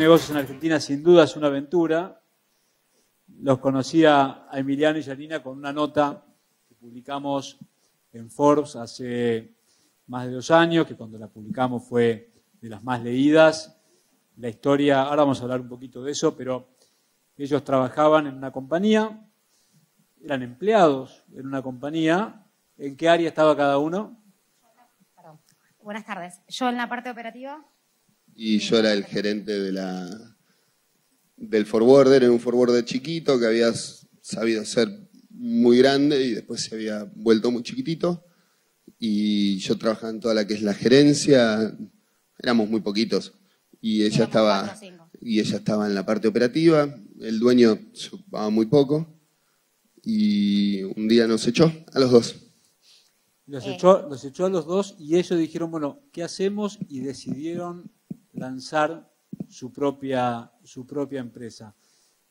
negocios en Argentina sin duda es una aventura. Los conocía a Emiliano y Lina con una nota que publicamos en Forbes hace más de dos años, que cuando la publicamos fue de las más leídas. La historia, ahora vamos a hablar un poquito de eso, pero ellos trabajaban en una compañía, eran empleados en una compañía. ¿En qué área estaba cada uno? Buenas tardes. Yo en la parte operativa, y yo era el gerente de la, del forwarder, era un forwarder chiquito que había sabido ser muy grande y después se había vuelto muy chiquitito. Y yo trabajaba en toda la que es la gerencia, éramos muy poquitos. Y ella, estaba, y ella estaba en la parte operativa, el dueño se ocupaba muy poco y un día nos echó a los dos. Eh. echó, nos echó a los dos y ellos dijeron, bueno, ¿qué hacemos? Y decidieron lanzar su propia, su propia empresa.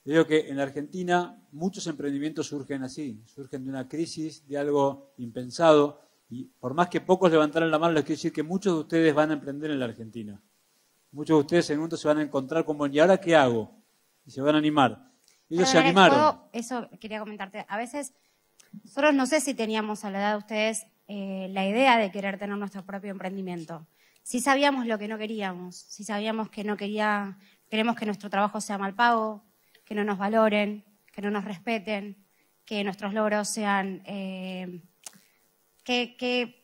Veo que en Argentina muchos emprendimientos surgen así, surgen de una crisis, de algo impensado, y por más que pocos levantaran la mano, les quiero decir que muchos de ustedes van a emprender en la Argentina. Muchos de ustedes en un momento se van a encontrar como, ¿y ahora qué hago? Y se van a animar. Ellos se eh, animaron. eso quería comentarte. A veces, nosotros no sé si teníamos a la edad de ustedes eh, la idea de querer tener nuestro propio emprendimiento si sabíamos lo que no queríamos, si sabíamos que no quería, queremos que nuestro trabajo sea mal pago, que no nos valoren, que no nos respeten, que nuestros logros sean, eh, que,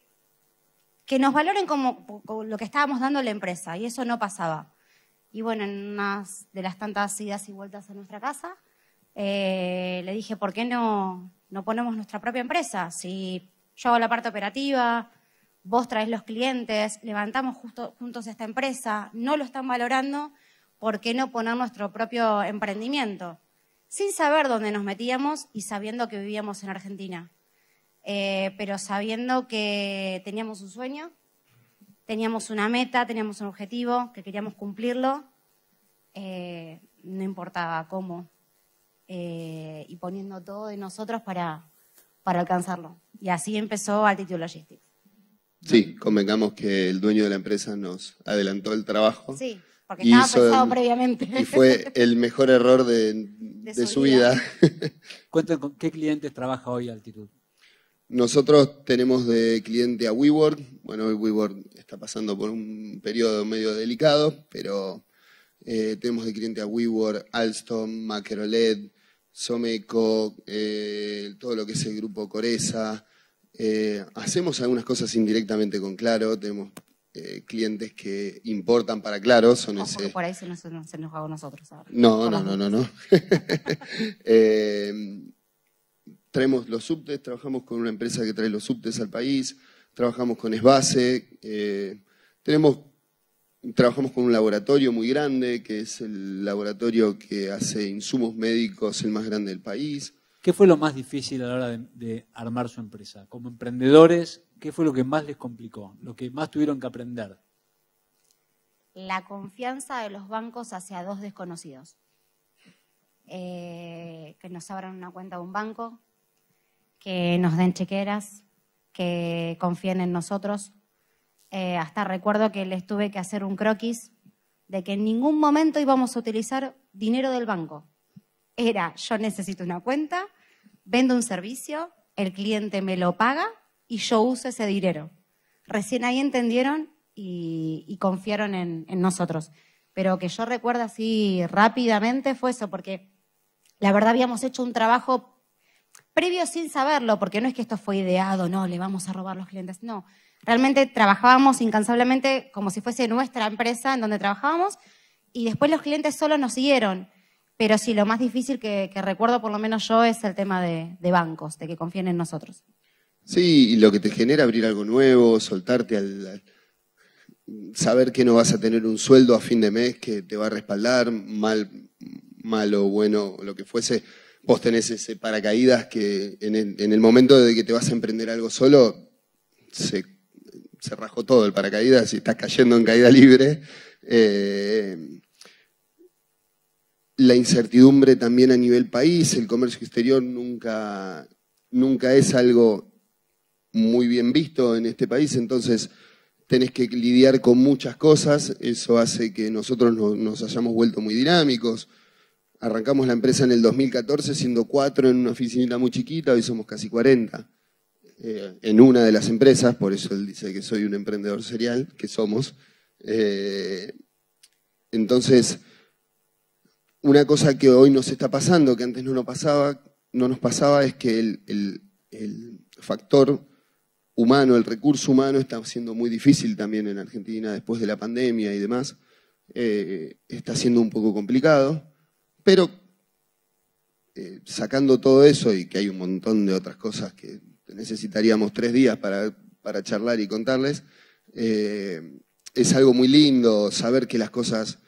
nos valoren como, lo que estábamos dando a la empresa, y eso no pasaba. Y bueno, en unas de las tantas idas y vueltas a nuestra casa, eh, le dije, ¿por qué no, no ponemos nuestra propia empresa? Si yo hago la parte operativa, vos traes los clientes, levantamos justo, juntos esta empresa, no lo están valorando, ¿por qué no poner nuestro propio emprendimiento? Sin saber dónde nos metíamos y sabiendo que vivíamos en Argentina, eh, pero sabiendo que teníamos un sueño, teníamos una meta, teníamos un objetivo, que queríamos cumplirlo, eh, no importaba cómo, eh, y poniendo todo de nosotros para, para alcanzarlo. Y así empezó Altitude Logistics. Sí, convengamos que el dueño de la empresa nos adelantó el trabajo. Sí, porque estaba previamente. Y fue el mejor error de, su, vida. con qué clientes trabaja hoy Altitud. Nosotros tenemos de cliente a WeWork. Bueno, hoy WeWork está pasando por un periodo medio delicado, pero eh, tenemos de cliente a WeWork, Alstom, Macroled, Someco, eh, todo lo que es el grupo Coreza. Eh, hacemos algunas cosas indirectamente con Claro, tenemos eh, clientes que importan para Claro, son Por ahí se nos, se a nosotros No, no, no, no, no, traemos los subtes, trabajamos con una empresa que trae los subtes al país, trabajamos con Esbase, eh, trabajamos con un laboratorio muy grande, que es el laboratorio que hace insumos médicos, el más grande del país. ¿Qué fue lo más difícil a la hora de, armar su empresa? Como emprendedores, ¿qué fue lo que más les complicó? ¿Lo que más tuvieron que aprender? La confianza de los bancos hacia dos desconocidos. Eh, que nos abran una cuenta de un banco, que nos den chequeras, que confíen en nosotros. Eh, hasta recuerdo que les tuve que hacer un croquis de que en ningún momento íbamos a utilizar dinero del banco. Era, yo necesito una cuenta, vendo un servicio, el cliente me lo paga y yo uso ese dinero. Recién ahí entendieron y, confiaron en, en, nosotros. Pero que yo recuerdo así rápidamente fue eso, porque la verdad habíamos hecho un trabajo previo sin saberlo, porque no es que esto fue ideado, no, le vamos a robar los clientes, no. Realmente trabajábamos incansablemente como si fuese nuestra empresa en donde trabajábamos y después los clientes solo nos siguieron. Pero sí, lo más difícil que, recuerdo, por lo menos yo, es el tema de, bancos, de que confíen en nosotros. Sí, y lo que te genera abrir algo nuevo, soltarte al, saber que no vas a tener un sueldo a fin de mes que te va a respaldar, mal, malo, bueno, lo que fuese. Vos tenés ese paracaídas que en el, momento de que te vas a emprender algo solo, se, rajó todo el paracaídas y estás cayendo en caída libre. Eh, la incertidumbre también a nivel país, el comercio exterior nunca, nunca es algo muy bien visto en este país, entonces tenés que lidiar con muchas cosas, eso hace que nosotros nos hayamos vuelto muy dinámicos. Arrancamos la empresa en el 2014 siendo cuatro en una oficina muy chiquita, hoy somos casi 40 eh, en una de las empresas, por eso él dice que soy un emprendedor serial, que somos. Eh, entonces, una cosa que hoy nos está pasando, que antes no nos pasaba, no nos pasaba es que el, factor humano, el recurso humano está siendo muy difícil también en Argentina después de la pandemia y demás. Eh, está siendo un poco complicado, pero eh, sacando todo eso y que hay un montón de otras cosas que necesitaríamos tres días para, charlar y contarles, eh, es algo muy lindo saber que las cosas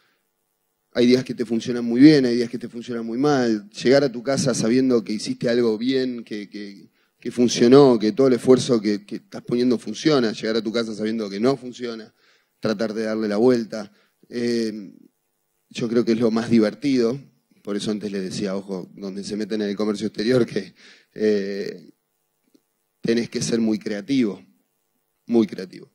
hay días que te funcionan muy bien, hay días que te funcionan muy mal. Llegar a tu casa sabiendo que hiciste algo bien, que, funcionó, que todo el esfuerzo que, estás poniendo funciona. Llegar a tu casa sabiendo que no funciona, tratar de darle la vuelta. Eh, yo creo que es lo más divertido. Por eso antes les decía, ojo, donde se meten en el comercio exterior, que eh, tenés que ser muy creativo, muy creativo.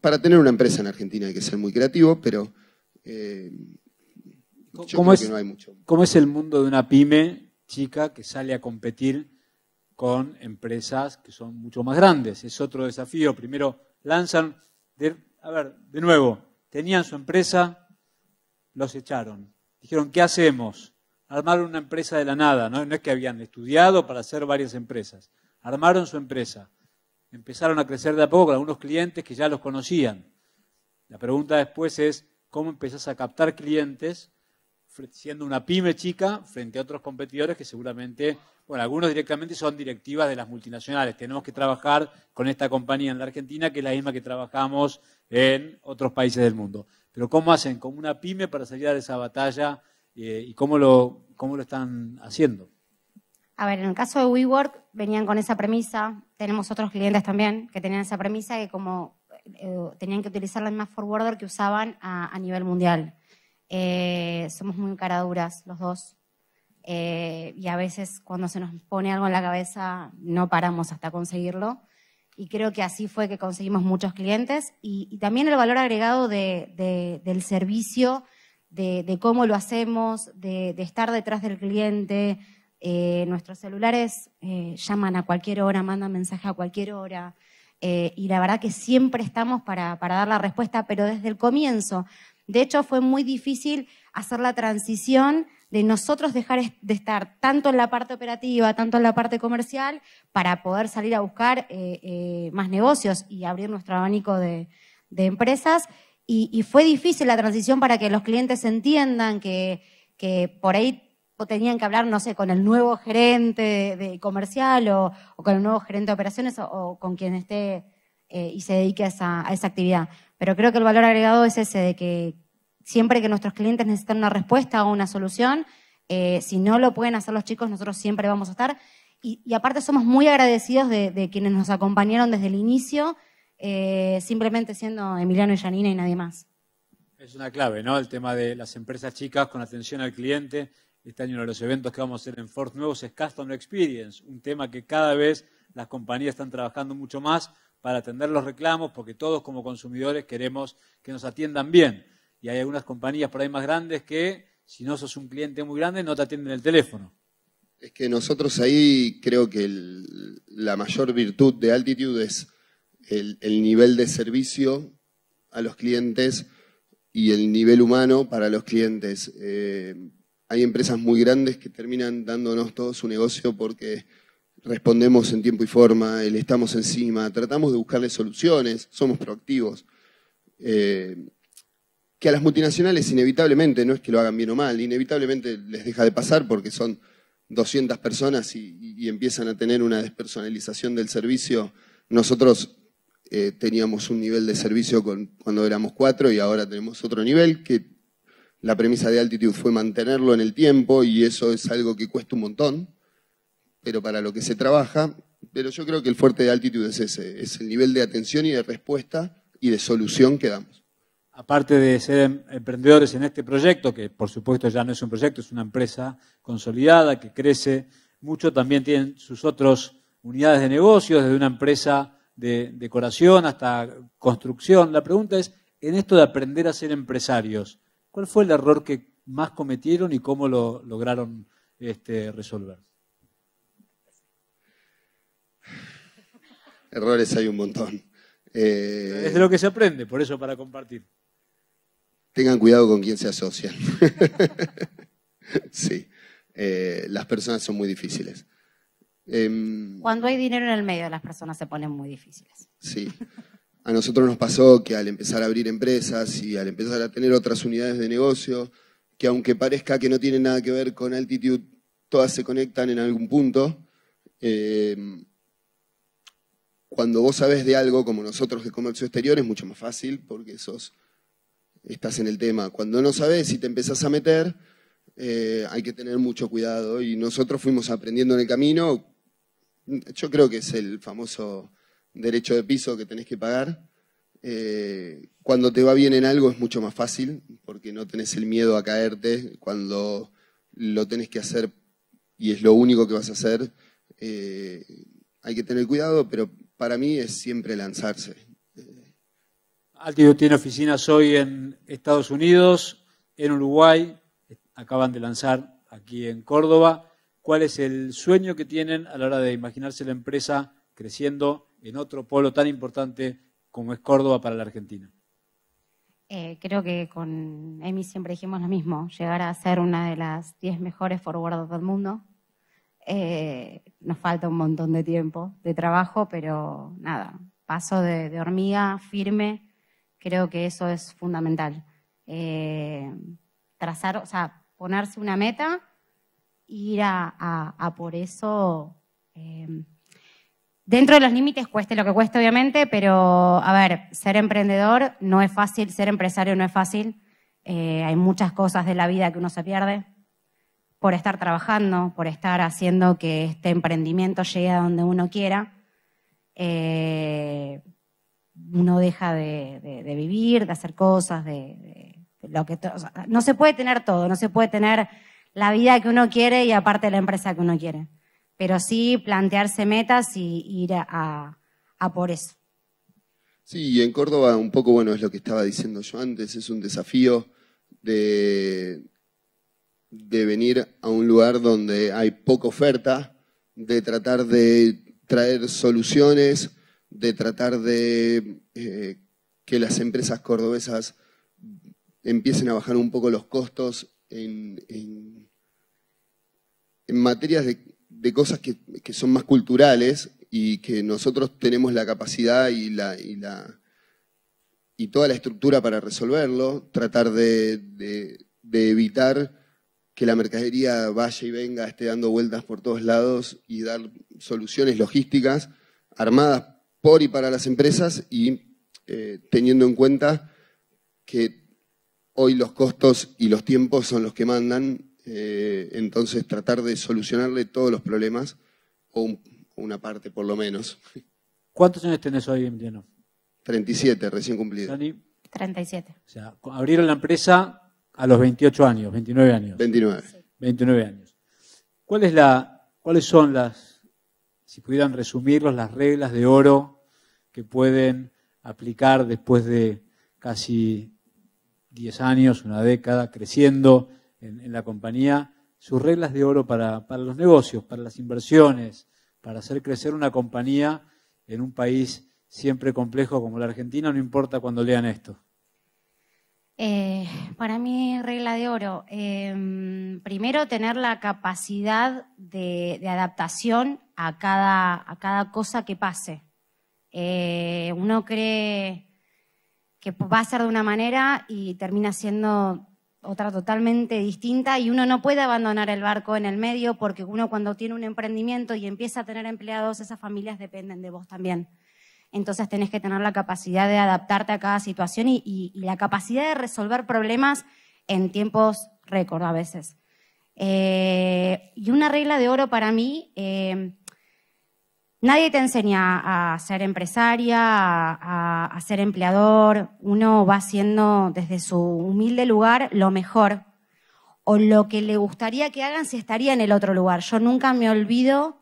Para tener una empresa en Argentina hay que ser muy creativo, pero eh, ¿Cómo, es, el mundo de una pyme chica que sale a competir con empresas que son mucho más grandes? Es otro desafío. Primero lanzan, a ver, de nuevo, tenían su empresa, los echaron. Dijeron, ¿qué hacemos? Armaron una empresa de la nada, ¿no? no es que habían estudiado para hacer varias empresas. Armaron su empresa. Empezaron a crecer de a poco con algunos clientes que ya los conocían. La pregunta después es, ¿cómo empezás a captar clientes siendo una pyme chica frente a otros competidores que seguramente, bueno, algunos directamente son directivas de las multinacionales. Tenemos que trabajar con esta compañía en la Argentina, que es la misma que trabajamos en otros países del mundo. Pero ¿cómo hacen como una pyme para salir de esa batalla eh, y cómo lo, están haciendo? A ver, en el caso de WeWork venían con esa premisa, tenemos otros clientes también que tenían esa premisa que como eh, tenían que utilizar la misma forwarder que usaban a nivel mundial. Eh, somos muy caraduras los dos. Eh, y a veces cuando se nos pone algo en la cabeza no paramos hasta conseguirlo. Y creo que así fue que conseguimos muchos clientes. Y, también el valor agregado del servicio, de, cómo lo hacemos, de, estar detrás del cliente. Eh, nuestros celulares llaman a cualquier hora, mandan mensaje a cualquier hora. y la verdad que siempre estamos para, dar la respuesta, pero desde el comienzo, de hecho, fue muy difícil hacer la transición de nosotros dejar de estar tanto en la parte operativa, tanto en la parte comercial, para poder salir a buscar eh, eh, más negocios y abrir nuestro abanico de, empresas. Y, fue difícil la transición para que los clientes entiendan que, por ahí tenían que hablar, no sé, con el nuevo gerente de, comercial o, con el nuevo gerente de operaciones o, con quien esté eh, y se dedique a esa actividad. Pero creo que el valor agregado es ese, de que siempre que nuestros clientes necesitan una respuesta o una solución, eh, si no lo pueden hacer los chicos, nosotros siempre vamos a estar. Y, aparte somos muy agradecidos de, quienes nos acompañaron desde el inicio, eh, simplemente siendo Emiliano y Janina y nadie más. Es una clave, ¿no? El tema de las empresas chicas con atención al cliente. Este año uno de los eventos que vamos a hacer en Ford Nuevos es Customer Experience, un tema que cada vez las compañías están trabajando mucho más para atender los reclamos, porque todos como consumidores queremos que nos atiendan bien. Y hay algunas compañías por ahí más grandes que, si no sos un cliente muy grande, no te atienden el teléfono. Es que nosotros ahí creo que la mayor virtud de Altitude es el, nivel de servicio a los clientes y el nivel humano para los clientes. Eh, hay empresas muy grandes que terminan dándonos todo su negocio porque respondemos en tiempo y forma, eh, le estamos encima, tratamos de buscarle soluciones, somos proactivos. Eh, que a las multinacionales inevitablemente, no es que lo hagan bien o mal, inevitablemente les deja de pasar porque son 200 personas y, empiezan a tener una despersonalización del servicio. Nosotros eh, teníamos un nivel de servicio cuando éramos cuatro y ahora tenemos otro nivel que la premisa de Altitude fue mantenerlo en el tiempo y eso es algo que cuesta un montón pero para lo que se trabaja. Pero yo creo que el fuerte de altitud es ese, es el nivel de atención y de respuesta y de solución que damos. Aparte de ser em, emprendedores en este proyecto, que por supuesto ya no es un proyecto, es una empresa consolidada que crece mucho, también tienen sus otras unidades de negocios, desde una empresa de decoración hasta construcción. La pregunta es, en esto de aprender a ser empresarios, ¿cuál fue el error que más cometieron y cómo lo lograron este, resolver? errores hay un montón. Eh, es de lo que se aprende, por eso para compartir. Tengan cuidado con quién se asocian. sí, eh, las personas son muy difíciles. Em, Cuando hay dinero en el medio, las personas se ponen muy difíciles. Sí. A nosotros nos pasó que al empezar a abrir empresas y al empezar a tener otras unidades de negocio, que aunque parezca que no tienen nada que ver con Altitude, todas se conectan en algún punto. Em, cuando vos sabés de algo, como nosotros de comercio exterior, es mucho más fácil porque sos, estás en el tema. Cuando no sabés y te empezás a meter, eh, hay que tener mucho cuidado. Y nosotros fuimos aprendiendo en el camino. Yo creo que es el famoso derecho de piso que tenés que pagar. Eh, cuando te va bien en algo es mucho más fácil porque no tenés el miedo a caerte. Cuando lo tenés que hacer y es lo único que vas a hacer, eh, hay que tener cuidado, pero para mí es siempre lanzarse. Eh, Altigo tiene oficinas hoy en Estados Unidos, en Uruguay, acaban de lanzar aquí en Córdoba. ¿Cuál es el sueño que tienen a la hora de imaginarse la empresa creciendo en otro polo tan importante como es Córdoba para la Argentina? Eh, creo que con Emi siempre dijimos lo mismo, llegar a ser una de las 10 mejores forwarders del mundo. Eh, nos falta un montón de tiempo de trabajo, pero nada, paso de, hormiga firme, creo que eso es fundamental. Eh, trazar, o sea, ponerse una meta, ir a, por eso. Eh, dentro de los límites, cueste lo que cueste, obviamente, pero a ver, ser emprendedor no es fácil, ser empresario no es fácil. hay muchas cosas de la vida que uno se pierde por estar trabajando, por estar haciendo que este emprendimiento llegue a donde uno quiera. Eh, uno deja de, vivir, de hacer cosas, de, lo que... no se puede tener todo, no se puede tener la vida que uno quiere y aparte la empresa que uno quiere. Pero sí plantearse metas y ir a por eso. Sí, y en Córdoba un poco, bueno, es lo que estaba diciendo yo antes, es un desafío de de venir a un lugar donde hay poca oferta, de tratar de traer soluciones, de tratar de eh, que las empresas cordobesas empiecen a bajar un poco los costos en, en, materias de, cosas que, son más culturales y que nosotros tenemos la capacidad y, toda la estructura para resolverlo, tratar de evitar que la mercadería vaya y venga, esté dando vueltas por todos lados y dar soluciones logísticas armadas por y para las empresas y eh, teniendo en cuenta que hoy los costos y los tiempos son los que mandan, eh, entonces tratar de solucionarle todos los problemas o una parte por lo menos. ¿Cuántos años tenés hoy, Emiliano? 37, recién cumplido. ¿Sani? 37. O sea, abrieron la empresa a los 28 años, 29 años. 29. 29 años. ¿Cuál es la, ¿Cuáles son las, si pudieran resumirlos, las reglas de oro que pueden aplicar después de casi 10 años, una década, creciendo en, la compañía? Sus reglas de oro para los negocios, para las inversiones, para hacer crecer una compañía en un país siempre complejo como la Argentina, no importa cuando lean esto. Eh, para mí, regla de oro, em, primero tener la capacidad de, adaptación a cada, a cada, cosa que pase. Eh, uno cree que va a ser de una manera y termina siendo otra totalmente distinta y uno no puede abandonar el barco en el medio porque uno cuando tiene un emprendimiento y empieza a tener empleados, esas familias dependen de vos también entonces tenés que tener la capacidad de adaptarte a cada situación y, la capacidad de resolver problemas en tiempos récord a veces. Eh, y una regla de oro para mí, eh, nadie te enseña a ser empresaria, a, ser empleador, uno va haciendo desde su humilde lugar lo mejor o lo que le gustaría que hagan si estaría en el otro lugar. Yo nunca me olvido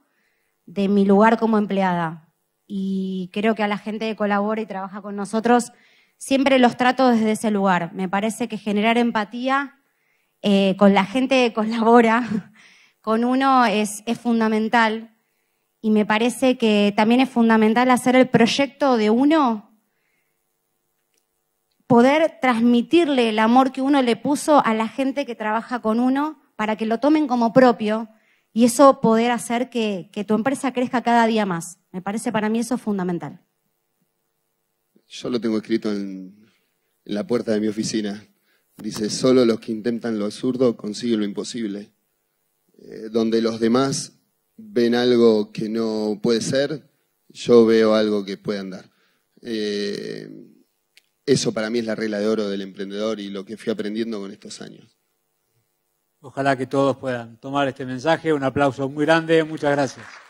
de mi lugar como empleada y creo que a la gente que colabora y trabaja con nosotros siempre los trato desde ese lugar. Me parece que generar empatía eh, con la gente que colabora, con uno, es fundamental. Y me parece que también es fundamental hacer el proyecto de uno, poder transmitirle el amor que uno le puso a la gente que trabaja con uno para que lo tomen como propio y eso poder hacer que, tu empresa crezca cada día más. Me parece para mí eso fundamental. Yo lo tengo escrito en, la puerta de mi oficina. Dice, solo los que intentan lo absurdo consiguen lo imposible. Eh, donde los demás ven algo que no puede ser, yo veo algo que puede andar. Eh, eso para mí es la regla de oro del emprendedor y lo que fui aprendiendo con estos años. Ojalá que todos puedan tomar este mensaje. Un aplauso muy grande. Muchas gracias.